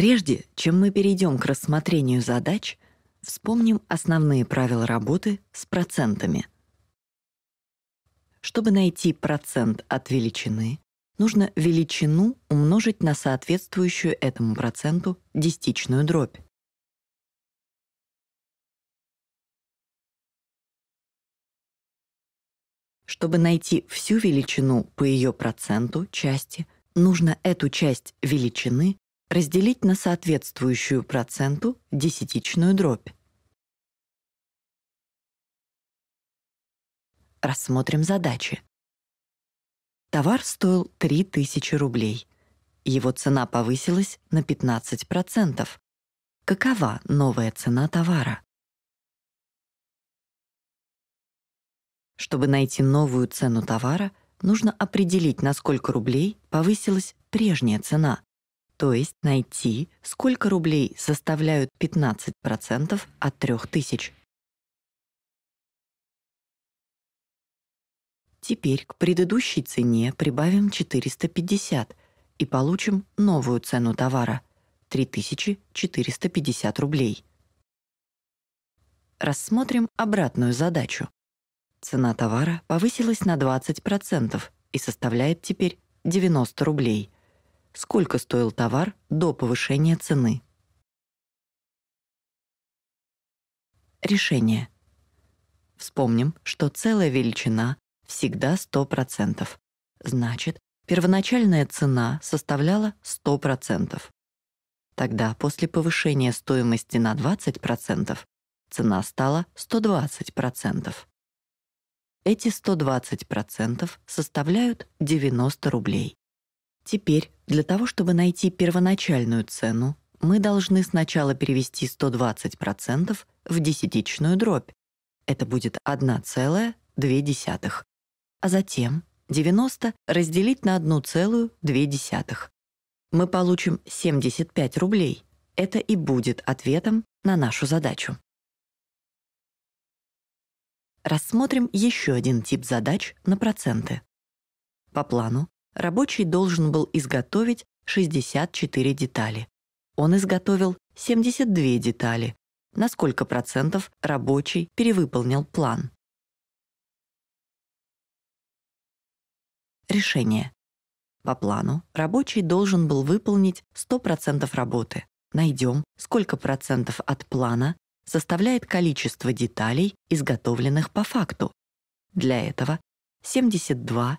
Прежде чем мы перейдем к рассмотрению задач, вспомним основные правила работы с процентами. Чтобы найти процент от величины, нужно величину умножить на соответствующую этому проценту десятичную дробь. Чтобы найти всю величину по ее проценту части, нужно эту часть величины разделить на соответствующую проценту десятичную дробь. Рассмотрим задачи. Товар стоил 3000 рублей. Его цена повысилась на 15%. Какова новая цена товара? Чтобы найти новую цену товара, нужно определить, на сколько рублей повысилась прежняя цена то есть найти, сколько рублей составляют 15% от 3000. Теперь к предыдущей цене прибавим 450 и получим новую цену товара – 3450 рублей. Рассмотрим обратную задачу. Цена товара повысилась на 20% и составляет теперь 90 рублей – сколько стоил товар до повышения цены. Решение. Вспомним, что целая величина всегда 100%. Значит, первоначальная цена составляла 100%. Тогда после повышения стоимости на 20% цена стала 120%. Эти 120% составляют 90 рублей. Теперь, для того, чтобы найти первоначальную цену, мы должны сначала перевести 120% в десятичную дробь. Это будет 1,2. А затем 90 разделить на 1,2. Мы получим 75 рублей. Это и будет ответом на нашу задачу. Рассмотрим еще один тип задач на проценты. По плану рабочий должен был изготовить 64 детали. Он изготовил 72 детали. На сколько процентов рабочий перевыполнил план? Решение. По плану рабочий должен был выполнить 100% работы. Найдем, сколько процентов от плана составляет количество деталей, изготовленных по факту. Для этого 72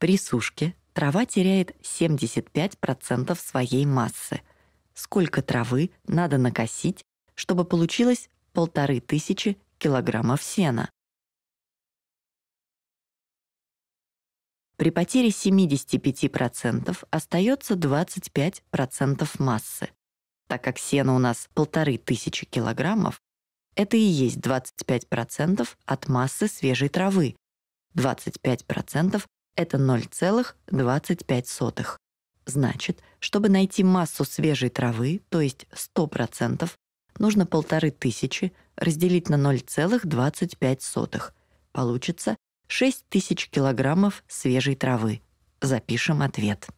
При сушке трава теряет 75% своей массы. Сколько травы надо накосить, чтобы получилось полторы тысячи килограммов сена? При потере 75% остается 25% массы. Так как сена у нас 1500 килограммов, это и есть 25% от массы свежей травы, 25% это 0,25. Значит, чтобы найти массу свежей травы, то есть 100%, нужно 1500 разделить на 0,25. Получится 6000 килограммов свежей травы. Запишем ответ.